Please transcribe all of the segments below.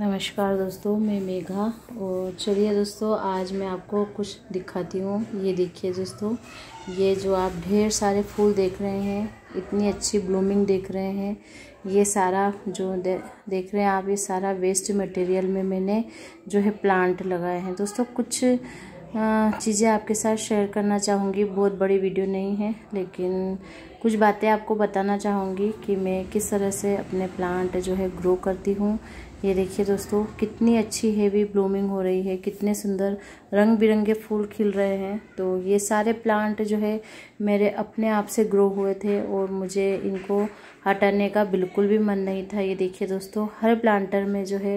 नमस्कार दोस्तों मैं मेघा और चलिए दोस्तों आज मैं आपको कुछ दिखाती हूँ ये देखिए दोस्तों ये जो आप ढेर सारे फूल देख रहे हैं इतनी अच्छी ब्लूमिंग देख रहे हैं ये सारा जो दे, देख रहे हैं आप ये सारा वेस्ट मटेरियल में मैंने जो है प्लांट लगाए हैं दोस्तों कुछ चीज़ें आपके साथ शेयर करना चाहूँगी बहुत बड़ी वीडियो नहीं है लेकिन कुछ बातें आपको बताना चाहूँगी कि मैं किस तरह से अपने प्लांट जो है ग्रो करती हूँ ये देखिए दोस्तों कितनी अच्छी हेवी ब्लूमिंग हो रही है कितने सुंदर रंग बिरंगे फूल खिल रहे हैं तो ये सारे प्लांट जो है मेरे अपने आप से ग्रो हुए थे और मुझे इनको हटाने का बिल्कुल भी मन नहीं था ये देखिए दोस्तों हर प्लांटर में जो है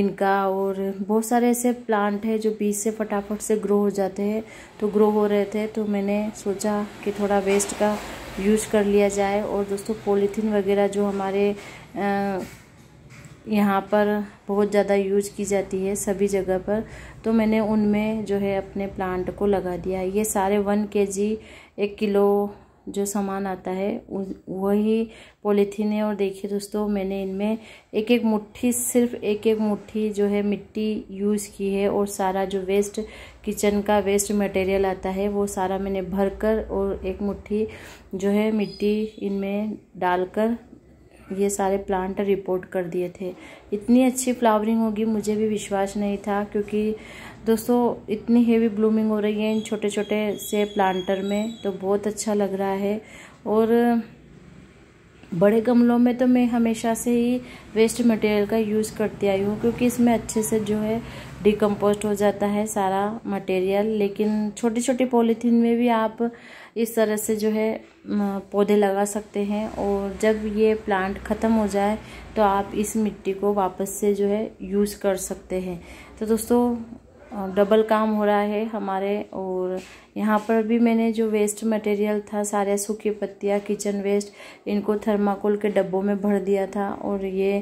इनका और बहुत सारे ऐसे प्लांट है जो बीज से फटाफट से ग्रो हो जाते हैं तो ग्रो हो रहे थे तो मैंने सोचा कि थोड़ा वेस्ट का यूज़ कर लिया जाए और दोस्तों पॉलीथीन वगैरह जो हमारे यहाँ पर बहुत ज़्यादा यूज की जाती है सभी जगह पर तो मैंने उनमें जो है अपने प्लांट को लगा दिया ये सारे वन के जी एक किलो जो सामान आता है वही पॉलीथीन है और देखिए दोस्तों मैंने इनमें एक एक मुट्ठी सिर्फ एक एक मुट्ठी जो है मिट्टी यूज़ की है और सारा जो वेस्ट किचन का वेस्ट मटेरियल आता है वो सारा मैंने भर कर और एक मुट्ठी जो है मिट्टी इनमें डालकर ये सारे प्लांट रिपोर्ट कर दिए थे इतनी अच्छी फ्लावरिंग होगी मुझे भी विश्वास नहीं था क्योंकि दोस्तों इतनी हेवी ब्लूमिंग हो रही है इन छोटे छोटे से प्लांटर में तो बहुत अच्छा लग रहा है और बड़े गमलों में तो मैं हमेशा से ही वेस्ट मटेरियल का यूज़ करती आई हूँ क्योंकि इसमें अच्छे से जो है डिकम्पोस्ट हो जाता है सारा मटेरियल लेकिन छोटी छोटी पॉलीथीन में भी आप इस तरह से जो है पौधे लगा सकते हैं और जब ये प्लांट ख़त्म हो जाए तो आप इस मिट्टी को वापस से जो है यूज़ कर सकते हैं तो दोस्तों डबल काम हो रहा है हमारे और यहाँ पर भी मैंने जो वेस्ट मटेरियल था सारे सूखी पत्तियाँ किचन वेस्ट इनको थर्माकोल के डब्बों में भर दिया था और ये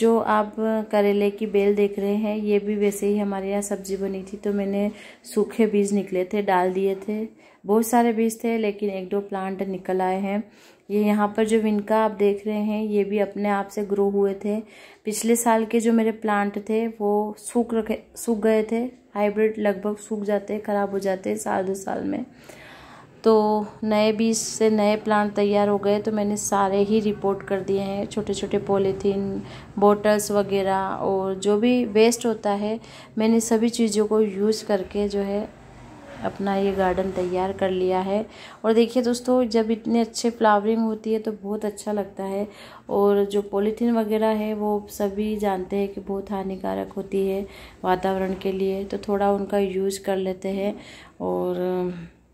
जो आप करेले की बेल देख रहे हैं ये भी वैसे ही हमारे यहाँ सब्जी बनी थी तो मैंने सूखे बीज निकले थे डाल दिए थे बहुत सारे बीज थे लेकिन एक दो प्लांट निकल आए हैं ये यहाँ पर जो विनका आप देख रहे हैं ये भी अपने आप से ग्रो हुए थे पिछले साल के जो मेरे प्लांट थे वो सूख रखे सूख गए थे हाइब्रिड लगभग सूख जाते हैं ख़राब हो जाते हैं साल दो साल में तो नए बीज से नए प्लांट तैयार हो गए तो मैंने सारे ही रिपोर्ट कर दिए हैं छोटे छोटे पॉलीथीन बॉटल्स वगैरह और जो भी वेस्ट होता है मैंने सभी चीज़ों को यूज़ करके जो है अपना ये गार्डन तैयार कर लिया है और देखिए दोस्तों जब इतने अच्छे फ्लावरिंग होती है तो बहुत अच्छा लगता है और जो पॉलीथीन वगैरह है वो सभी जानते हैं कि बहुत हानिकारक होती है वातावरण के लिए तो थोड़ा उनका यूज़ कर लेते हैं और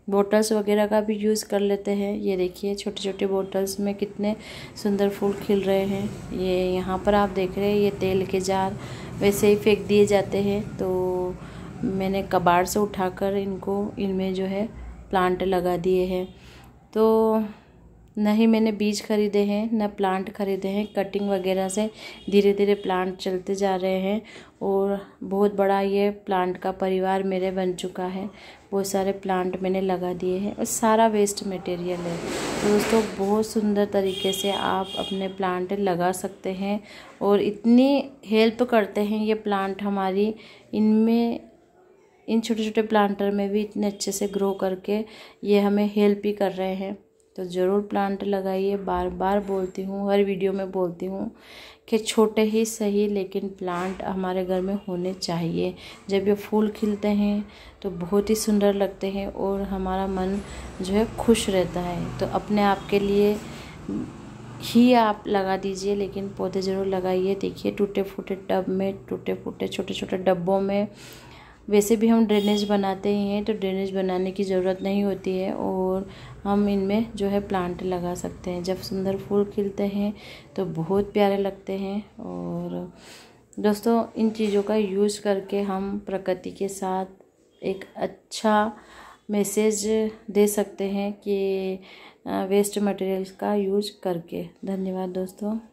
बॉटल्स वगैरह का भी यूज़ कर लेते हैं ये देखिए छोटे छोटे बॉटल्स में कितने सुंदर फूल खिल रहे हैं ये यहाँ पर आप देख रहे हैं ये तेल के जार वैसे ही फेंक दिए जाते हैं तो मैंने कबाड़ से उठाकर इनको इनमें जो है प्लांट लगा दिए हैं तो न ही मैंने बीज खरीदे हैं न प्लांट खरीदे हैं कटिंग वगैरह से धीरे धीरे प्लांट चलते जा रहे हैं और बहुत बड़ा ये प्लांट का परिवार मेरे बन चुका है बहुत सारे प्लांट मैंने लगा दिए हैं और सारा वेस्ट मटेरियल है तो दोस्तों बहुत सुंदर तरीके से आप अपने प्लांट लगा सकते हैं और इतनी हेल्प करते हैं ये प्लांट हमारी इनमें इन छोटे छोटे प्लांटर में भी इतने अच्छे से ग्रो करके ये हमें हेल्प ही कर रहे हैं तो ज़रूर प्लांट लगाइए बार बार बोलती हूँ हर वीडियो में बोलती हूँ कि छोटे ही सही लेकिन प्लांट हमारे घर में होने चाहिए जब ये फूल खिलते हैं तो बहुत ही सुंदर लगते हैं और हमारा मन जो है खुश रहता है तो अपने आप के लिए ही आप लगा दीजिए लेकिन पौधे ज़रूर लगाइए देखिए टूटे फूटे टब में टूटे फूटे छोटे छोटे डब्बों में वैसे भी हम ड्रेनेज बनाते ही हैं तो ड्रेनेज बनाने की ज़रूरत नहीं होती है और हम इनमें जो है प्लांट लगा सकते हैं जब सुंदर फूल खिलते हैं तो बहुत प्यारे लगते हैं और दोस्तों इन चीज़ों का यूज़ करके हम प्रकृति के साथ एक अच्छा मैसेज दे सकते हैं कि वेस्ट मटेरियल्स का यूज करके धन्यवाद दोस्तों